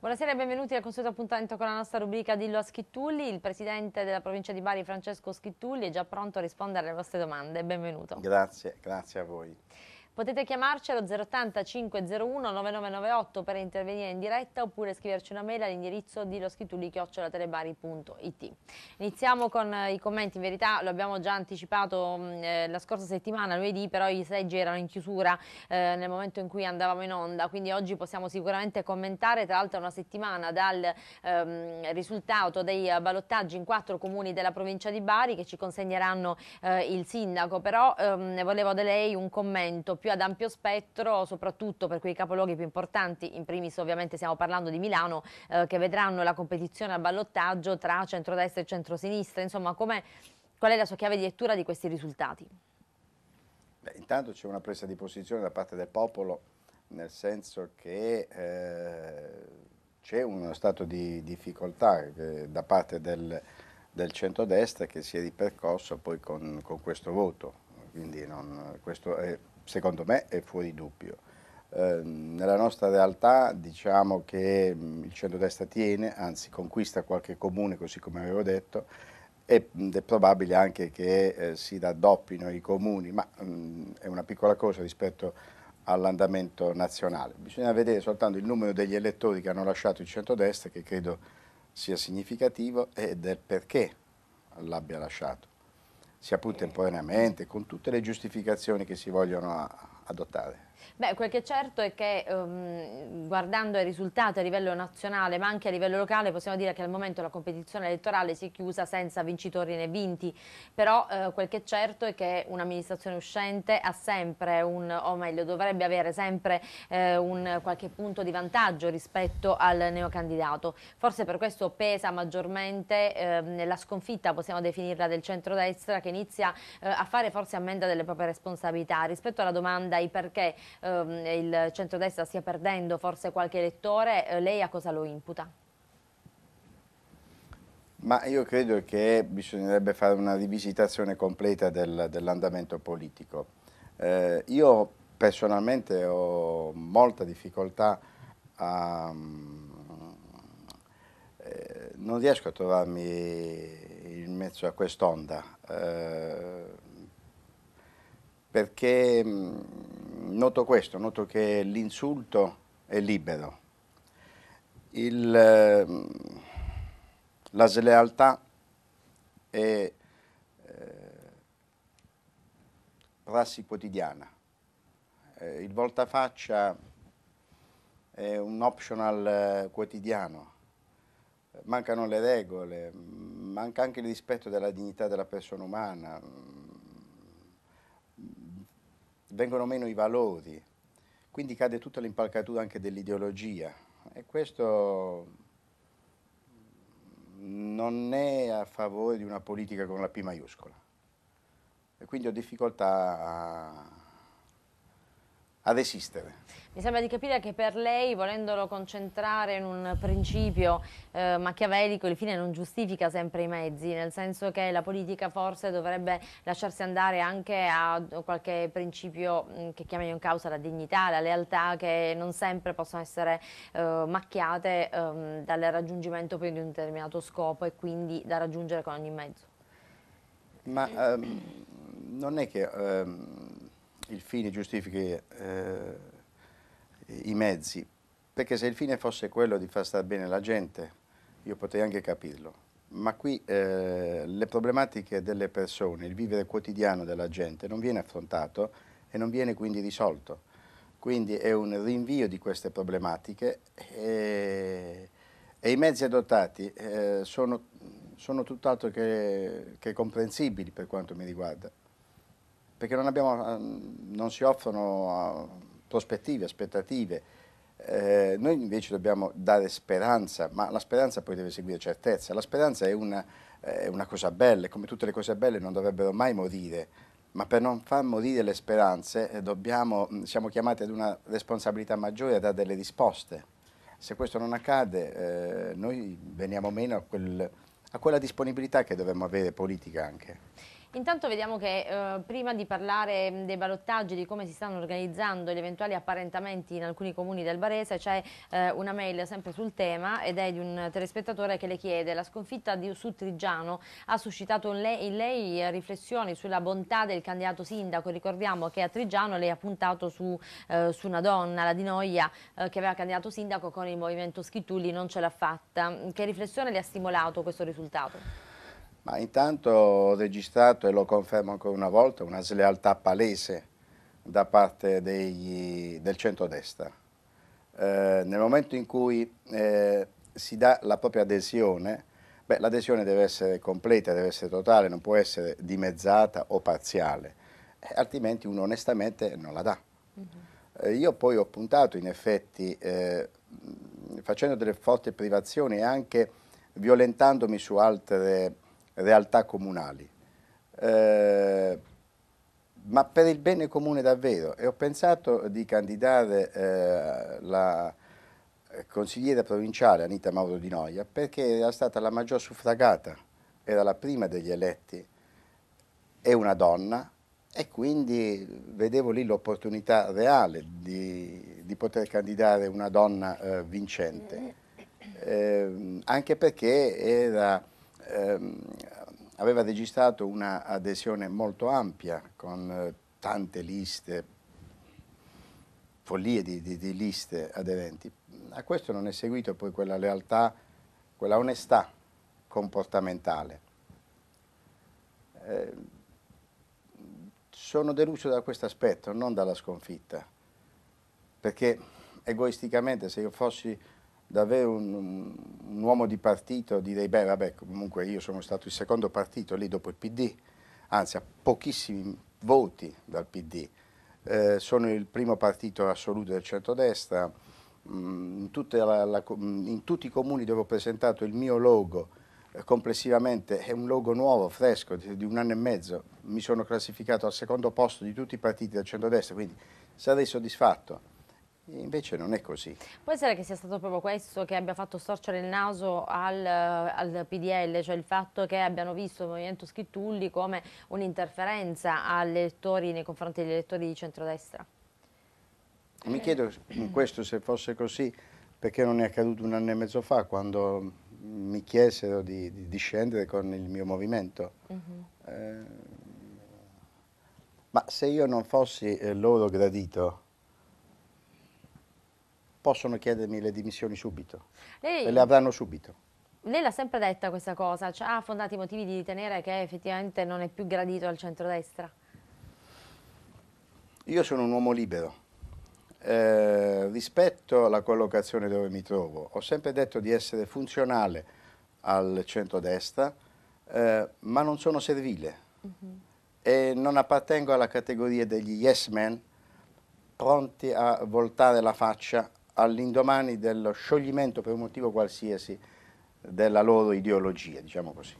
Buonasera e benvenuti al consueto appuntamento con la nostra rubrica Dillo a Schittulli. Il presidente della provincia di Bari, Francesco Schittulli, è già pronto a rispondere alle vostre domande. Benvenuto. Grazie, grazie a voi. Potete chiamarcelo 080 501 9998 per intervenire in diretta oppure scriverci una mail all'indirizzo di loschittuli.it. Iniziamo con eh, i commenti, in verità lo abbiamo già anticipato mm, eh, la scorsa settimana, lunedì però i seggi erano in chiusura eh, nel momento in cui andavamo in onda, quindi oggi possiamo sicuramente commentare, tra l'altro una settimana dal ehm, risultato dei ballottaggi in quattro comuni della provincia di Bari che ci consegneranno eh, il sindaco, però ehm, ne volevo da lei un commento più più ad ampio spettro, soprattutto per quei capoluoghi più importanti, in primis ovviamente stiamo parlando di Milano, eh, che vedranno la competizione a ballottaggio tra centrodestra e centrosinistra, insomma come, qual è la sua chiave di lettura di questi risultati? Beh, intanto c'è una presa di posizione da parte del popolo, nel senso che eh, c'è uno stato di difficoltà che, eh, da parte del, del centrodestra che si è ripercorso poi con, con questo voto, quindi non, questo è secondo me è fuori dubbio. Ehm, nella nostra realtà diciamo che mh, mm, il centrodestra tiene, anzi conquista qualche comune, così come avevo detto, ed mm, è probabile anche che eh, si raddoppino i comuni, ma mm, è una piccola cosa rispetto all'andamento nazionale. Bisogna vedere soltanto il numero degli elettori che hanno lasciato il centrodestra, che credo sia significativo, e del perché l'abbia lasciato sia pur temporaneamente, con tutte le giustificazioni che si vogliono adottare. Beh, quel che è certo è che um, guardando i risultati a livello nazionale ma anche a livello locale possiamo dire che al momento la competizione elettorale si è chiusa senza vincitori né vinti, però eh, quel che è certo è che un'amministrazione uscente ha sempre un, o meglio dovrebbe avere sempre eh, un qualche punto di vantaggio rispetto al neocandidato, forse per questo pesa maggiormente eh, la sconfitta, possiamo definirla, del centrodestra che inizia eh, a fare forse ammenda delle proprie responsabilità rispetto alla domanda i perché ehm, il centrodestra stia perdendo forse qualche elettore, eh, lei a cosa lo imputa? Ma io credo che bisognerebbe fare una rivisitazione completa del, dell'andamento politico. Eh, io personalmente ho molta difficoltà a... Eh, non riesco a trovarmi in mezzo a quest'onda. Eh, perché mm, noto questo, noto che l'insulto è libero, Il, mm, la slealtà è eh, prassi quotidiana, eh, il voltafaccia è un optional eh, quotidiano, mancano le regole, mm, manca anche il rispetto della dignità della persona umana, vengono meno i valori, quindi cade tutta l'impalcatura anche dell'ideologia e questo non è a favore di una politica con la P maiuscola e quindi ho difficoltà a ad esistere. Mi sembra di capire che per lei, volendolo concentrare in un principio eh, machiavelico, il fine non giustifica sempre i mezzi, nel senso che la politica forse dovrebbe lasciarsi andare anche a qualche principio mh, mm, che chiama in causa la dignità, la lealtà, che non sempre possono essere eh, macchiate ehm, dal raggiungimento di un determinato scopo e quindi da raggiungere con ogni mezzo. Ma ehm, non è che... Ehm il fine giustifichi eh, i mezzi, perché se il fine fosse quello di far stare bene la gente, io potrei anche capirlo. Ma qui eh, le problematiche delle persone, il vivere quotidiano della gente non viene affrontato e non viene quindi risolto. Quindi è un rinvio di queste problematiche e, e i mezzi adottati eh, sono, sono tutt'altro che, che comprensibili per quanto mi riguarda perché non, abbiamo, ehm, non si offrono eh, prospettive, aspettative. Eh, noi invece dobbiamo dare speranza, ma la speranza poi deve seguire certezza. La speranza è una, è una cosa bella, come tutte le cose belle non dovrebbero mai morire, ma per non far morire le speranze eh, dobbiamo, mm, siamo chiamati ad una responsabilità maggiore, a dare delle risposte. Se questo non accade eh, noi veniamo meno a, quel, a quella disponibilità che dovremmo avere politica anche. Intanto vediamo che eh, prima di parlare mm, dei ballottaggi, di come si stanno organizzando gli eventuali apparentamenti in alcuni comuni del Barese, c'è eh, una mail sempre sul tema ed è di un telespettatore che le chiede la sconfitta di, su Trigiano ha suscitato in lei, in lei, eh, riflessioni sulla bontà del candidato sindaco. Ricordiamo che a Trigiano lei ha puntato su, eh, su una donna, la Di Noia, eh, che aveva candidato sindaco con il movimento Schitulli, non ce l'ha fatta. Mm, che riflessione le ha stimolato questo risultato? Ma intanto ho registrato, e lo confermo ancora una volta, una slealtà palese da parte degli, del centrodestra. Eh, nel momento in cui eh, si dà la propria adesione, l'adesione deve essere completa, deve essere totale, non può essere dimezzata o parziale, eh, altrimenti uno onestamente non la dà. Mhm. eh, io poi ho puntato in effetti, eh, facendo delle forti privazioni e anche violentandomi su altre realtà comunali, eh, ma per il bene comune davvero. E ho pensato di candidare eh, la eh, consigliera provinciale Anita Mauro Di Noia perché era stata la maggior suffragata, era la prima degli eletti, è una donna e quindi vedevo lì l'opportunità reale di, di, poter candidare una donna eh, vincente, eh, anche perché era ehm, aveva registrato un'adesione molto ampia con eh, tante liste, follie di, di, di liste aderenti. A questo non è seguito poi quella lealtà, quella onestà comportamentale. Eh, sono deluso da questo aspetto, non dalla sconfitta, perché egoisticamente se io fossi davvero un, un, uomo di partito, direi beh vabbè comunque io sono stato il secondo partito lì dopo il PD, anzi a pochissimi voti dal PD, eh, sono il primo partito assoluto del centrodestra, mh, mm, in, la, la, in tutti i comuni dove ho presentato il mio logo, eh, complessivamente è un logo nuovo, fresco, di, un anno e mezzo. Mi sono classificato al secondo posto di tutti i partiti del centrodestra, quindi sarei soddisfatto. Invece non è così. Può essere che sia stato proprio questo che abbia fatto storcere il naso al, al PDL, cioè il fatto che abbiano visto il movimento Schittulli come un'interferenza nei confronti degli elettori di centrodestra? Mi eh. chiedo questo se fosse così, perché non è accaduto un anno e mezzo fa quando mi chiesero di, di, di scendere con il mio movimento. Uh mhm. -huh. eh, ma se io non fossi eh, loro gradito, possono chiedermi le dimissioni subito Lei... e le avranno subito. Lei l'ha sempre detta questa cosa, cioè, ha fondati motivi di ritenere che effettivamente non è più gradito al centrodestra? Io sono un uomo libero. Eh, rispetto alla collocazione dove mi trovo, ho sempre detto di essere funzionale al centrodestra, eh, ma non sono servile uh mhm. -huh. e non appartengo alla categoria degli yes men pronti a voltare la faccia all'indomani dello scioglimento per un motivo qualsiasi della loro ideologia, diciamo così.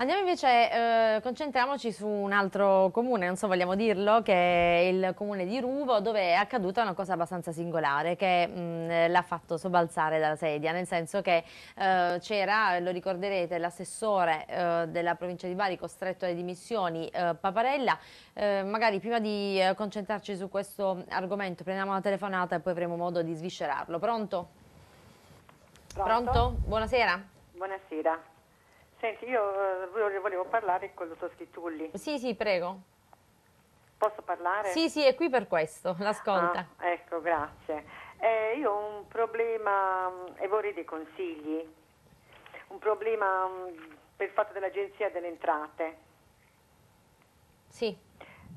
Andiamo invece, eh, concentriamoci su un altro comune, non so vogliamo dirlo, che è il comune di Ruvo, dove è accaduta una cosa abbastanza singolare che mm, l'ha fatto sobbalzare dalla sedia, nel senso che eh, c'era, lo ricorderete, l'assessore eh, della provincia di Bari costretto alle dimissioni, eh, Paparella, eh, magari prima di eh, concentrarci su questo argomento prendiamo una telefonata e poi avremo modo di sviscerarlo. Pronto? Pronto? Pronto? Buonasera. Buonasera. Senti, io eh, volevo parlare con il dottor Schittulli. Sì, sì, prego. Posso parlare? Sì, sì, è qui per questo, l'ascolta. Ah, ecco, grazie. Eh, io ho un problema mm, e vorrei dei consigli. Un problema mm, per il fatto dell'agenzia delle entrate. Sì.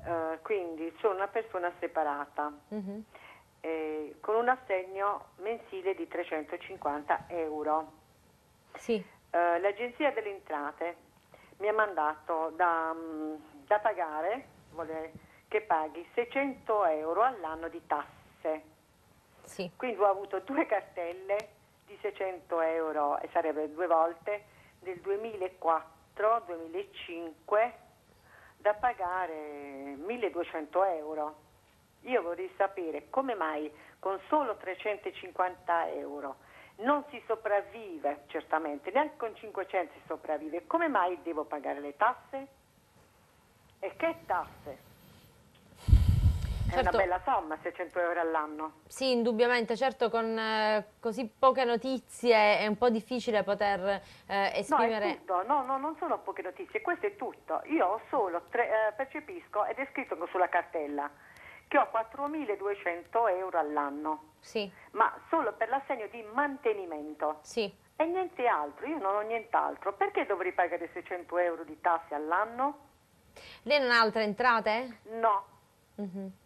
Eh, quindi sono una persona separata mm-hmm. eh, con un assegno mensile di 350 euro. Sì. Eh, l'Agenzia delle Entrate mi ha mandato da, mm, da pagare, vuole che paghi 600 euro all'anno di tasse. Sì. Quindi ho avuto due cartelle di 600 euro e sarebbe due volte nel 2004-2005 da pagare 1200 euro. Io vorrei sapere come mai con solo 350 euro non si sopravvive certamente, neanche con 500 si sopravvive. Come mai devo pagare le tasse? E che tasse? È certo. una bella somma, 600 euro all'anno. Sì, indubbiamente, certo con eh, così poche notizie è un po' difficile poter eh, esprimere... No, no, no, non sono poche notizie, questo è tutto. Io solo tre, eh, percepisco ed è scritto sulla cartella che ho 4.200 euro all'anno. Sì. Ma solo per l'assegno di mantenimento. Sì. E niente altro, io non ho nient'altro. Perché dovrei pagare 600 euro di tasse all'anno? Lei non ha altre entrate? No. Mm-hmm.